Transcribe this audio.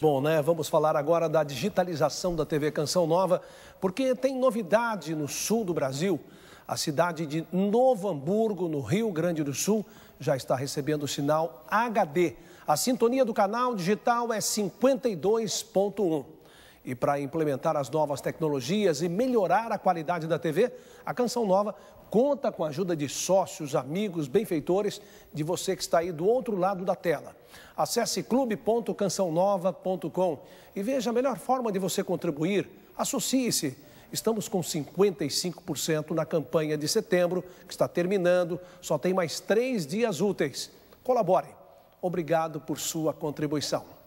Bom, né? Vamos falar agora da digitalização da TV Canção Nova, porque tem novidade no sul do Brasil. A cidade de Novo Hamburgo, no Rio Grande do Sul, já está recebendo o sinal HD. A sintonia do canal digital é 52.1. E para implementar as novas tecnologias e melhorar a qualidade da TV, a Canção Nova conta com a ajuda de sócios, amigos, benfeitores de você que está aí do outro lado da tela. Acesse clube.cançãonova.com e veja a melhor forma de você contribuir. Associe-se. Estamos com 55% na campanha de setembro, que está terminando, só tem mais três dias úteis. Colabore. Obrigado por sua contribuição.